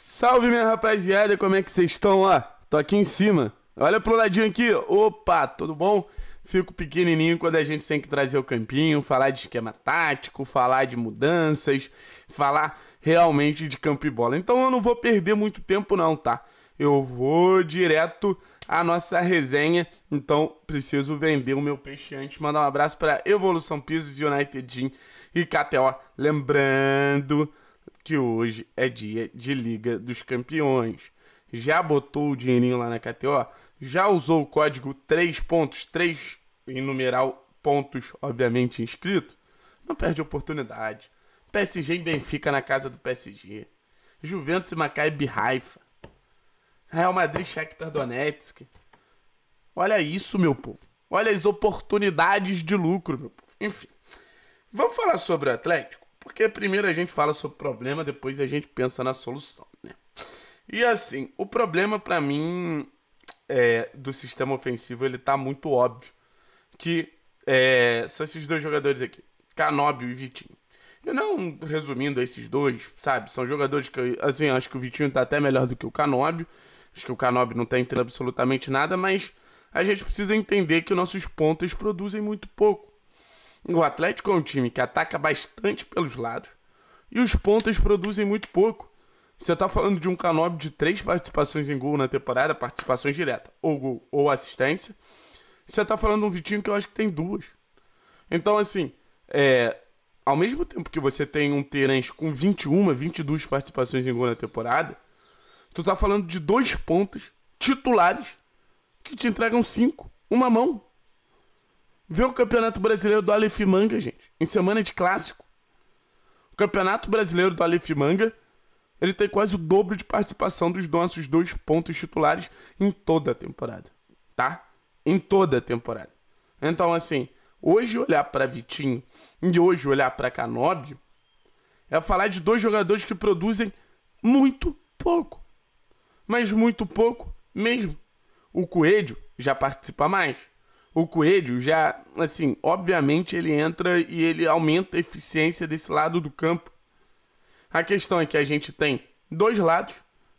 Salve, minha rapaziada, como é que vocês estão? Ó, tô aqui em cima. Olha pro ladinho aqui. Opa, tudo bom? Fico pequenininho quando a gente tem que trazer o campinho, falar de esquema tático, falar de mudanças, falar realmente de campo e bola. Então eu não vou perder muito tempo não, tá? Eu vou direto à nossa resenha. Então preciso vender o meu peixe antes. Mandar um abraço para Evolução Pisos, United Gym e KTO. Lembrando que hoje é dia de Liga dos Campeões. Já botou o dinheirinho lá na KTO? Já usou o código 3 pontos, 3 em numeral pontos, obviamente inscrito? Não perde oportunidade. PSG e Benfica na casa do PSG. Juventus e Maccabi Haifa. Real Madrid Shakhtar Donetsk. Olha isso, meu povo. Olha as oportunidades de lucro, meu povo. Enfim. Vamos falar sobre o Atlético? Porque primeiro a gente fala sobre o problema, depois a gente pensa na solução, né? E assim, o problema para mim é, do sistema ofensivo, ele tá muito óbvio. Que é, são esses dois jogadores aqui, Canóbio e Vitinho. E não resumindo esses dois, sabe? São jogadores que, assim, acho que o Vitinho tá até melhor do que o Canóbio. Acho que o Canóbio não tá entrando absolutamente nada, mas a gente precisa entender que nossos pontos produzem muito pouco. O Atlético é um time que ataca bastante pelos lados e os pontas produzem muito pouco. Você está falando de um Canobi de três participações em gol na temporada, participações direta, ou gol ou assistência. Você está falando de um Vitinho que eu acho que tem duas. Então, assim, é, ao mesmo tempo que você tem um Terence com 21, 22 participações em gol na temporada, tu tá falando de dois pontas titulares que te entregam cinco, uma mão. Vê o Campeonato Brasileiro do Aleph Manga, gente. Em semana de clássico. O Campeonato Brasileiro do Aleph Manga, ele tem quase o dobro de participação dos nossos dois pontos titulares em toda a temporada, tá? Em toda a temporada. Então, assim, hoje olhar para Vitinho e hoje olhar para Canóbio é falar de dois jogadores que produzem muito pouco. Mas muito pouco mesmo. O Coelho já participa mais o Coelho já, assim, obviamente ele entra e ele aumenta a eficiência desse lado do campo. A questão é que a gente tem dois lados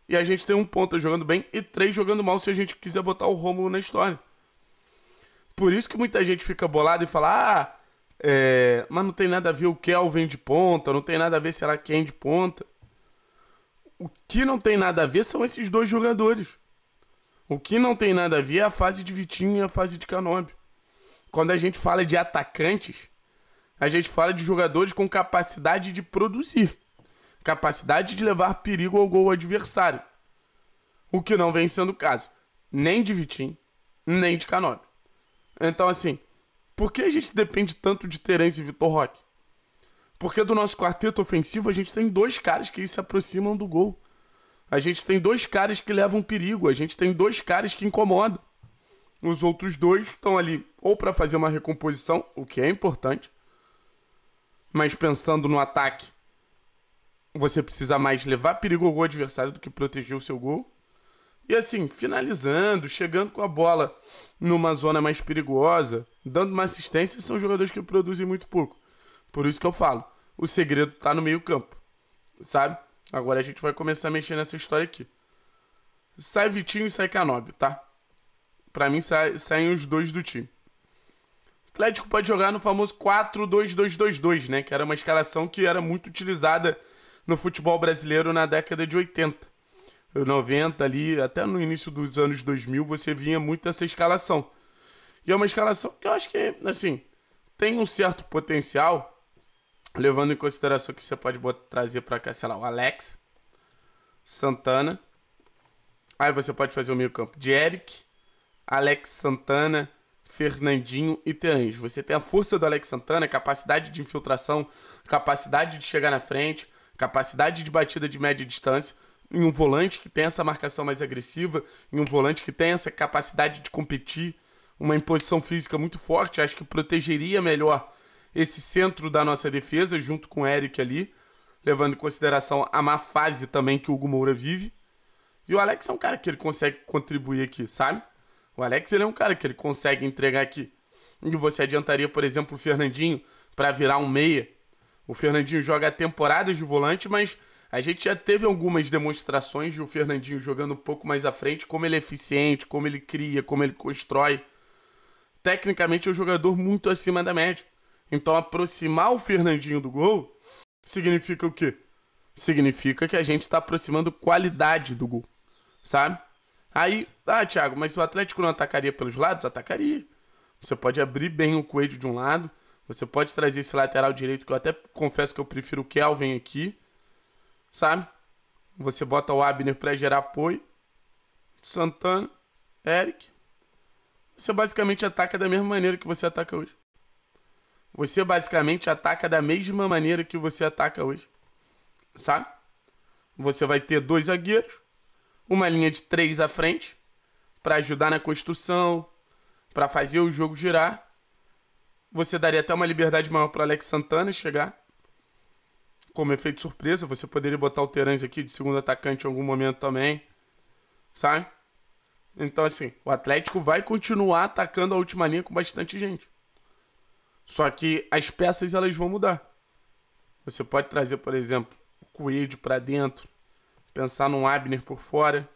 e a gente tem um ponta jogando bem e três jogando mal se a gente quiser botar o Rômulo na história. Por isso que muita gente fica bolada e fala: ah, é, mas não tem nada a ver o Kelvin de ponta, não tem nada a ver ela quem de ponta. O que não tem nada a ver são esses dois jogadores. O que não tem nada a ver é a fase de Vitinho e a fase de Canôbio. Quando a gente fala de atacantes, a gente fala de jogadores com capacidade de produzir, capacidade de levar perigo ao gol adversário. O que não vem sendo o caso nem de Vitinho, nem de Canôbio. Então, assim, por que a gente depende tanto de Terence e Vitor Roque? Porque do nosso quarteto ofensivo a gente tem dois caras que se aproximam do gol a gente tem dois caras que levam perigo, a gente tem dois caras que incomodam. Os outros dois estão ali ou para fazer uma recomposição, o que é importante, mas pensando no ataque, você precisa mais levar perigo ao gol adversário do que proteger o seu gol. E assim, finalizando, chegando com a bola numa zona mais perigosa, dando uma assistência, são jogadores que produzem muito pouco. Por isso que eu falo, o segredo está no meio-campo, sabe? Agora a gente vai começar a mexer nessa história aqui. Sai Vitinho e sai Canóbio, tá? Pra mim sai, saem os dois do time. O Atlético pode jogar no famoso 4-2-2-2-2, né? Que era uma escalação que era muito utilizada no futebol brasileiro na década de 80. 90 ali, até no início dos anos 2000, você vinha muito essa escalação. E é uma escalação que eu acho que, assim, tem um certo potencial, Levando em consideração que você pode botar, trazer para cá, sei lá, o Alex, Santana. Aí você pode fazer o meio campo de Eric, Alex Santana, Fernandinho e Terãs. Você tem a força do Alex Santana, capacidade de infiltração, capacidade de chegar na frente, capacidade de batida de média distância em um volante que tem essa marcação mais agressiva, em um volante que tem essa capacidade de competir, uma imposição física muito forte, acho que protegeria melhor esse centro da nossa defesa, junto com o Eric ali, levando em consideração a má fase também que o Hugo Moura vive. E o Alex é um cara que ele consegue contribuir aqui, sabe? O Alex ele é um cara que ele consegue entregar aqui. E você adiantaria, por exemplo, o Fernandinho para virar um meia. O Fernandinho joga temporadas de volante, mas a gente já teve algumas demonstrações de o Fernandinho jogando um pouco mais à frente, como ele é eficiente, como ele cria, como ele constrói. Tecnicamente é um jogador muito acima da média. Então aproximar o Fernandinho do gol significa o quê? Significa que a gente está aproximando qualidade do gol, sabe? Aí, ah, Thiago, mas o Atlético não atacaria pelos lados? Atacaria. Você pode abrir bem o Coelho de um lado, você pode trazer esse lateral direito, que eu até confesso que eu prefiro o Kelvin aqui, sabe? Você bota o Abner para gerar apoio, Santana, Eric. Você basicamente ataca da mesma maneira que você ataca hoje. Você basicamente ataca da mesma maneira que você ataca hoje. Sabe? Você vai ter dois zagueiros, uma linha de três à frente, para ajudar na construção, para fazer o jogo girar. Você daria até uma liberdade maior para Alex Santana chegar. Como efeito surpresa, você poderia botar o Terãs aqui de segundo atacante em algum momento também. Sabe? Então, assim, o Atlético vai continuar atacando a última linha com bastante gente. Só que as peças elas vão mudar. Você pode trazer, por exemplo, o Coelho para dentro, pensar num Abner por fora,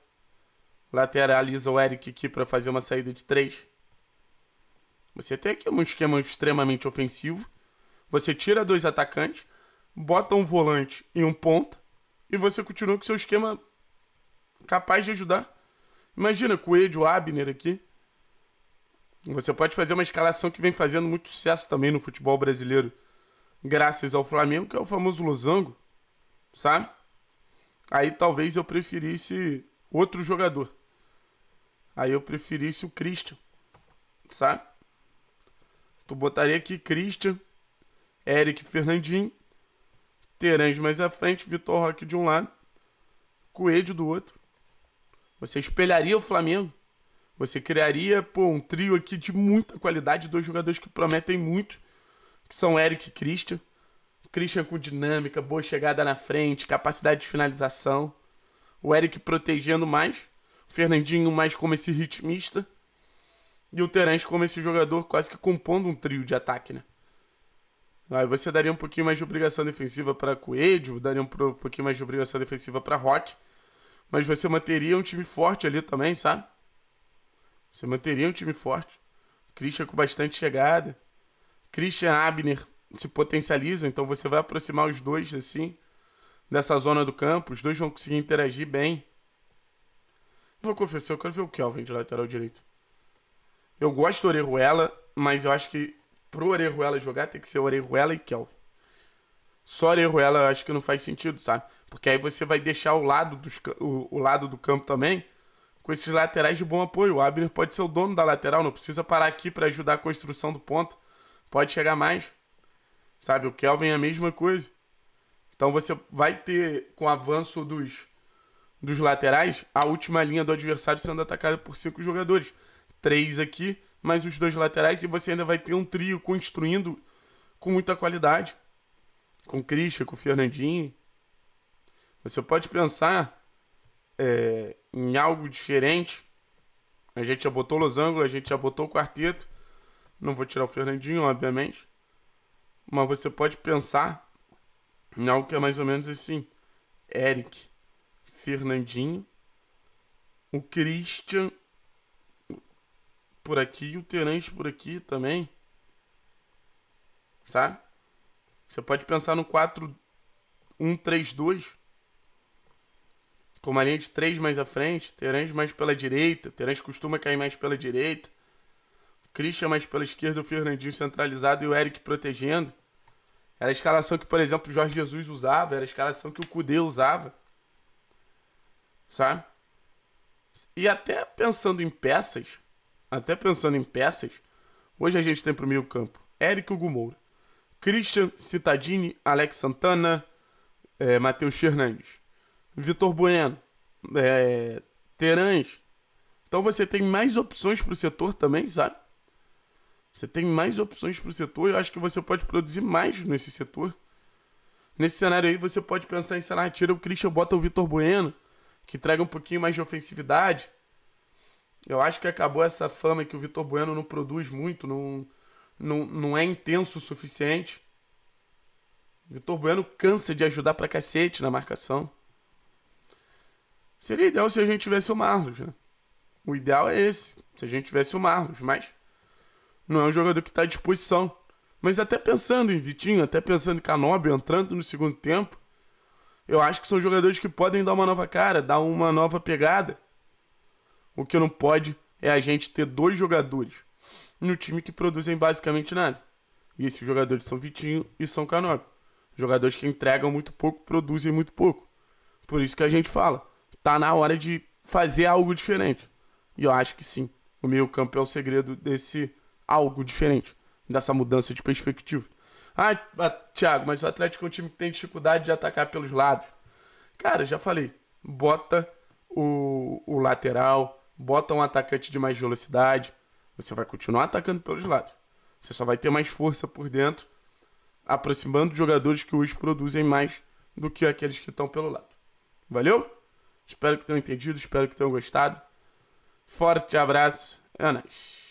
lateraliza o Eric aqui para fazer uma saída de três. Você tem aqui um esquema extremamente ofensivo. Você tira dois atacantes, bota um volante e um ponta, e você continua com seu esquema capaz de ajudar. Imagina Coelho, Abner aqui, você pode fazer uma escalação que vem fazendo muito sucesso também no futebol brasileiro, graças ao Flamengo, que é o famoso losango, sabe? Aí talvez eu preferisse outro jogador. Aí eu preferisse o Christian, sabe? Tu botaria aqui Christian, Eric Fernandinho, Terãs mais à frente, Vitor Roque de um lado, Coelho do outro. Você espelharia o Flamengo você criaria pô, um trio aqui de muita qualidade, dois jogadores que prometem muito, que são Eric e Christian. Christian com dinâmica, boa chegada na frente, capacidade de finalização. O Eric protegendo mais, o Fernandinho mais como esse ritmista e o Terence como esse jogador quase que compondo um trio de ataque, né? Aí você daria um pouquinho mais de obrigação defensiva para Coelho, daria um pouquinho mais de obrigação defensiva para Rock, mas você manteria um time forte ali também, sabe? Você manteria um time forte. Christian com bastante chegada. Christian Abner se potencializam, então você vai aproximar os dois assim dessa zona do campo. Os dois vão conseguir interagir bem. Vou confessar, eu quero ver o Kelvin de lateral direito. Eu gosto do Orejuela, mas eu acho que pro Orejuela jogar tem que ser Orejuela e Kelvin. Só Orejuela eu acho que não faz sentido, sabe? Porque aí você vai deixar o lado, dos, o, o lado do campo também com esses laterais de bom apoio. O Abner pode ser o dono da lateral, não precisa parar aqui para ajudar a construção do ponto. Pode chegar mais. Sabe, o Kelvin é a mesma coisa. Então você vai ter, com o avanço dos, dos laterais, a última linha do adversário sendo atacada por cinco jogadores. Três aqui, mais os dois laterais, e você ainda vai ter um trio construindo com muita qualidade. Com o Christian, com o Fernandinho. Você pode pensar é, em algo diferente. A gente já botou losango, a gente já botou o quarteto. Não vou tirar o Fernandinho, obviamente. Mas você pode pensar em algo que é mais ou menos assim: Eric, Fernandinho, o Christian por aqui e o Terence por aqui também. Sabe? Você pode pensar no 4-1-3-2 com uma linha de três mais à frente, Terence mais pela direita, Terence costuma cair mais pela direita, Christian mais pela esquerda, o Fernandinho centralizado e o Eric protegendo. Era a escalação que, por exemplo, o Jorge Jesus usava, era a escalação que o Cudê usava. Sabe? E até pensando em peças, até pensando em peças, hoje a gente tem pro meio campo Eric Hugo Moura, Christian Citadini, Alex Santana, é, Matheus Fernandes. Vitor Bueno, é, Terãs. Então você tem mais opções para o setor também, sabe? Você tem mais opções para o setor. Eu acho que você pode produzir mais nesse setor. Nesse cenário aí, você pode pensar em, sei lá, tira o Christian, bota o Vitor Bueno, que traga um pouquinho mais de ofensividade. Eu acho que acabou essa fama que o Vitor Bueno não produz muito, não, não, não é intenso o suficiente. Vitor Bueno cansa de ajudar pra cacete na marcação. Seria ideal se a gente tivesse o Marlos, né? O ideal é esse, se a gente tivesse o Marlos, mas não é um jogador que está à disposição. Mas até pensando em Vitinho, até pensando em Canóbio entrando no segundo tempo, eu acho que são jogadores que podem dar uma nova cara, dar uma nova pegada. O que não pode é a gente ter dois jogadores no time que produzem basicamente nada. E esses jogadores são Vitinho e são Canóbio. Jogadores que entregam muito pouco, produzem muito pouco. Por isso que a gente fala tá na hora de fazer algo diferente. E eu acho que sim, o meio-campo é o segredo desse algo diferente, dessa mudança de perspectiva. Ah, ah, Thiago, mas o Atlético é um time que tem dificuldade de atacar pelos lados. Cara, já falei, bota o, o lateral, bota um atacante de mais velocidade, você vai continuar atacando pelos lados. Você só vai ter mais força por dentro, aproximando jogadores que hoje produzem mais do que aqueles que estão pelo lado. Valeu? Espero que tenham entendido, espero que tenham gostado. Forte abraço, é nóis.